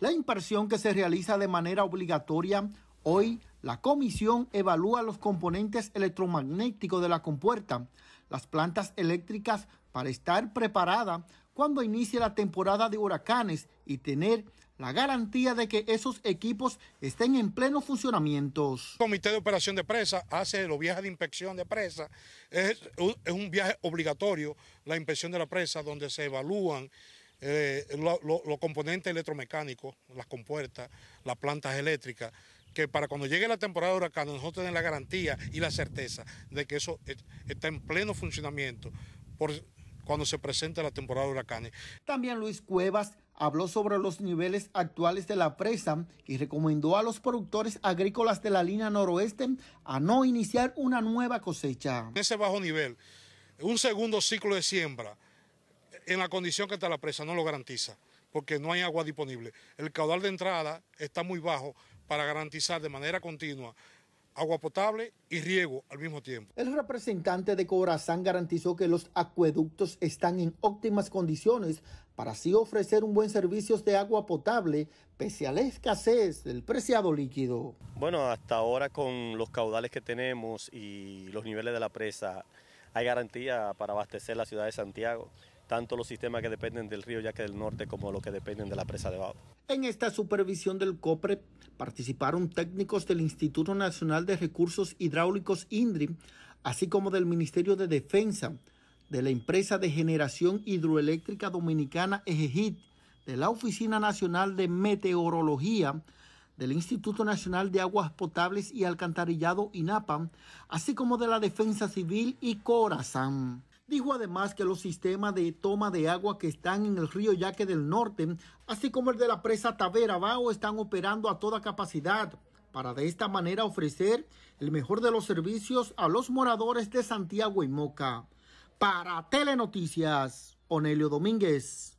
la impresión que se realiza de manera obligatoria, hoy la comisión evalúa los componentes electromagnéticos de la compuerta, las plantas eléctricas para estar preparada cuando inicie la temporada de huracanes y tener la garantía de que esos equipos estén en pleno funcionamiento. El Comité de Operación de Presa hace los viajes de inspección de presa. Es, un viaje obligatorio, la inspección de la presa, donde se evalúan eh, los componentes electromecánicos, las compuertas, las plantas eléctricas, que para cuando llegue la temporada de huracanes nosotros tenemos la garantía y la certeza de que eso está en pleno funcionamiento cuando se presente la temporada de huracanes. También Luis Cuevas habló sobre los niveles actuales de la presa y recomendó a los productores agrícolas de la línea noroeste a no iniciar una nueva cosecha. En ese bajo nivel, un segundo ciclo de siembra, en la condición que está la presa, no lo garantiza, porque no hay agua disponible. El caudal de entrada está muy bajo para garantizar de manera continua agua potable y riego al mismo tiempo. El representante de Corazán garantizó que los acueductos están en óptimas condiciones para así ofrecer un buen servicio de agua potable pese a la escasez del preciado líquido. Bueno, hasta ahora con los caudales que tenemos y los niveles de la presa, hay garantía para abastecer la ciudad de Santiago tanto los sistemas que dependen del río Yaque del Norte como los que dependen de la presa de Bajo. En esta supervisión del COPRE participaron técnicos del Instituto Nacional de Recursos Hidráulicos INDRI, así como del Ministerio de Defensa, de la empresa de generación hidroeléctrica dominicana EGEGIT, de la Oficina Nacional de Meteorología, del Instituto Nacional de Aguas Potables y Alcantarillado INAPA, así como de la Defensa Civil y Corazán. Dijo además que los sistemas de toma de agua que están en el río Yaque del Norte, así como el de la presa Tavera Bajo, están operando a toda capacidad para de esta manera ofrecer el mejor de los servicios a los moradores de Santiago y Moca. Para Telenoticias, Onelio Domínguez.